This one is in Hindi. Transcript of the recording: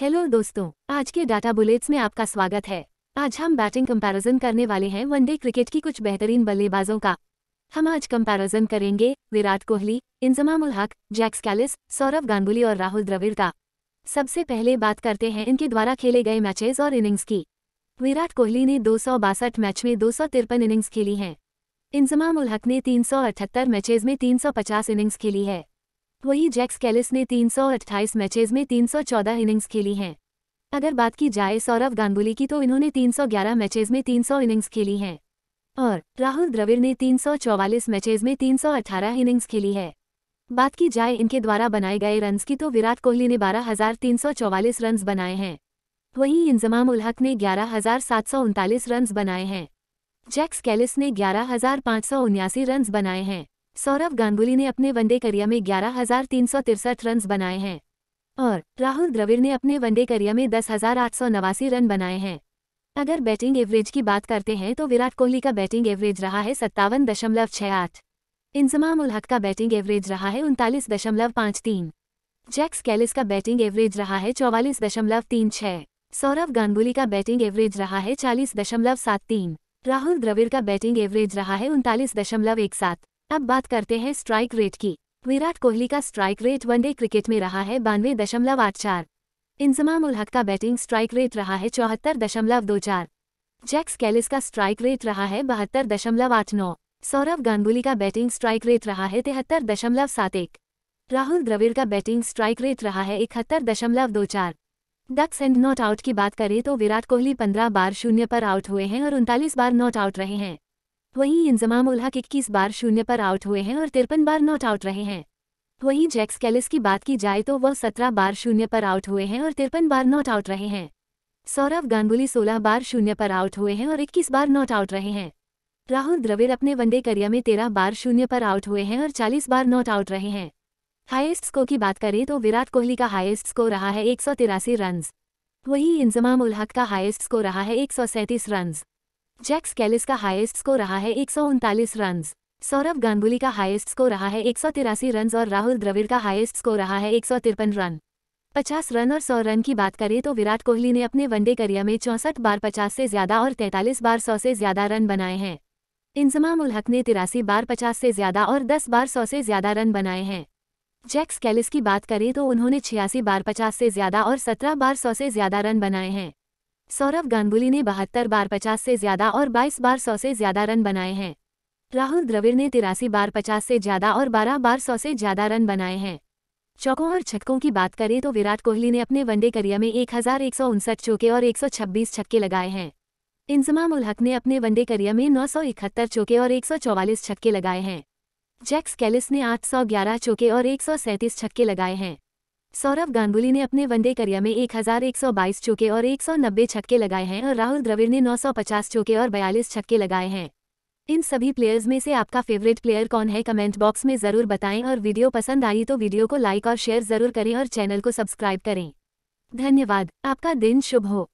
हेलो दोस्तों आज के डाटा बुलेट्स में आपका स्वागत है आज हम बैटिंग कंपैरिजन करने वाले हैं वनडे क्रिकेट की कुछ बेहतरीन बल्लेबाजों का हम आज कंपैरिजन करेंगे विराट कोहली इंजमाम हक जैक्स कैलिस सौरव गांगुली और राहुल द्रविड़ का सबसे पहले बात करते हैं इनके द्वारा खेले गए मैचेज और इनिंग्स की विराट कोहली ने दो मैच में दो इनिंग्स खेली हैं इंजमाम हक ने तीन मैचेज में तीन इनिंग्स खेली है वहीं जैक्स कैलिस ने 328 मैचेस में 314 इनिंग्स खेली हैं अगर बात की जाए सौरव गांगुली की तो इन्होंने 311 मैचेस में 300 इनिंग्स खेली हैं और राहुल द्रविड़ ने 344 मैचेस में 318 इनिंग्स खेली है बात की जाए इनके द्वारा बनाए गए रन की तो विराट कोहली ने बारह हजार तीन सौ चौवालीस बनाए हैं वहीं इंजमाम उलहक ने ग्यारह हजार सात सौ उनतालीस रन बनाए हैं जैक्स कैलिस ने ग्यारह हजार पाँच सौ उन्यासी रन बनाए हैं सौरव गांगुली ने अपने वनडे करियर में ग्यारह हजार तीन सौ तिरसठ रन बनाए हैं और राहुल द्रविड़ ने अपने वनडे करियर में दस हजार आठ सौ नवासी रन बनाए हैं अगर बैटिंग एवरेज की बात करते हैं तो विराट कोहली का बैटिंग एवरेज रहा है सत्तावन दशमलव छः आठ इंजमाम उल हक का बैटिंग एवरेज रहा है उनतालीस दशमलव पाँच तीन जैक्स कैलिस का बैटिंग एवरेज रहा है चौवालीस दशमलव तीन छः सौरभ गांगुली का बैटिंग एवरेज रहा है चालीस दशमलव सात तीन राहुल द्रविड़ का बैटिंग एवरेज रहा है उनतालीस दशमलव एक सात अब बात करते हैं स्ट्राइक रेट की विराट कोहली का स्ट्राइक रेट वनडे क्रिकेट में रहा है बानवे दशमलव आठ चार इंजमाम उलहक का बैटिंग स्ट्राइक रेट रहा है चौहत्तर दशमलव दो चार जैक्स कैलिस का स्ट्राइक रेट रहा है बहत्तर दशमलव आठ नौ सौरव गांगुली का बैटिंग स्ट्राइक रेट रहा है तिहत्तर दशमलव सात एक राहुल द्रविड़ का बैटिंग स्ट्राइक रेट रहा है इकहत्तर दशमलव दो चार डक्स एंड नॉट आउट की बात करें तो विराट कोहली पंद्रह बार शून्य पर आउट हुए हैं और उनतालीस बार नॉट आउट रहे हैं वहीं इंजमाम उल्हा इक्कीस बार शून्य पर आउट हुए हैं और तिरपन बार नॉट आउट रहे हैं वहीं जैक्स कैलिस की बात की जाए तो वह सत्रह बार शून्य पर आउट हुए हैं और तिरपन बार नॉट आउट रहे हैं सौरव गांगुली सोलह बार शून्य पर आउट हुए हैं और इक्कीस बार नॉट आउट रहे हैं राहुल द्रविड़ अपने वनडे करियर में तेरह बार शून्य पर आउट हुए हैं और चालीस बार नॉट आउट रहे हैं हाईएस्ट स्कोर की बात करें तो विराट कोहली का हाईएस्ट स्कोर रहा है एक सौ तिरासी रन्स वहीं इंजमाम उलहक का हाईएस्ट स्कोर रहा है एक सौ सैंतीस रन्स जैक स्केलिस का हाईएस्ट स्कोर रहा है एक रन सौरभ गांगुली का हाईएस्ट स्कोर रहा है एक रन और राहुल द्रविड़ का हाईएस्ट स्कोर रहा है एक रन पचास रन और सौ रन की बात करें तो विराट कोहली ने अपने वनडे करियर में चौंसठ बार पचास से ज्यादा और तैंतालीस बार सौ से ज्यादा रन बनाए हैं इंजमाम उल हक ने तिरासी बार पचास से ज्यादा और दस बार सौ से ज्यादा रन बनाए हैं जैक स्केलिस की बात करें तो उन्होंने छियासी बार पचास से ज्यादा और सत्रह बार सौ से ज्यादा रन बनाए हैं सौरव गांगुली ने बहत्तर बार पचास से ज्यादा और बाईस बार सौ से ज्यादा रन बनाए हैं राहुल द्रविड़ ने तिरासी बार पचास से ज्यादा और बारह बार सौ से ज्यादा रन बनाए हैं चौकों और छक्कों की बात करें तो विराट कोहली ने अपने वनडे करियर में एक हजार एक सौ उनसठ चौके और एक सौ छब्बीस छक्के लगाए हैं इंजमाम उल हक ने अपने वनडे करियर में नौ सौ इकहत्तर चौके और एक सौ चौवालीस छक्के लगाए हैं जैक्स कैलिस ने आठ सौ ग्यारह चौके और एक सौ सैंतीस छक्के लगाए हैं सौरव गांगुली ने अपने वनडे करियर में 1122 चौके और 190 छक्के लगाए हैं और राहुल द्रविड़ ने 950 चौके और 42 छक्के लगाए हैं इन सभी प्लेयर्स में से आपका फेवरेट प्लेयर कौन है कमेंट बॉक्स में ज़रूर बताएं और वीडियो पसंद आई तो वीडियो को लाइक और शेयर ज़रूर करें और चैनल को सब्सक्राइब करें धन्यवाद आपका दिन शुभ हो